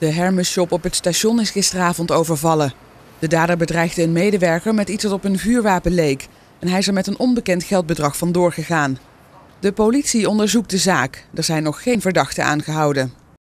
De Hermes-shop op het station is gisteravond overvallen. De dader bedreigde een medewerker met iets wat op een vuurwapen leek. En hij is er met een onbekend geldbedrag vandoor gegaan. De politie onderzoekt de zaak. Er zijn nog geen verdachten aangehouden.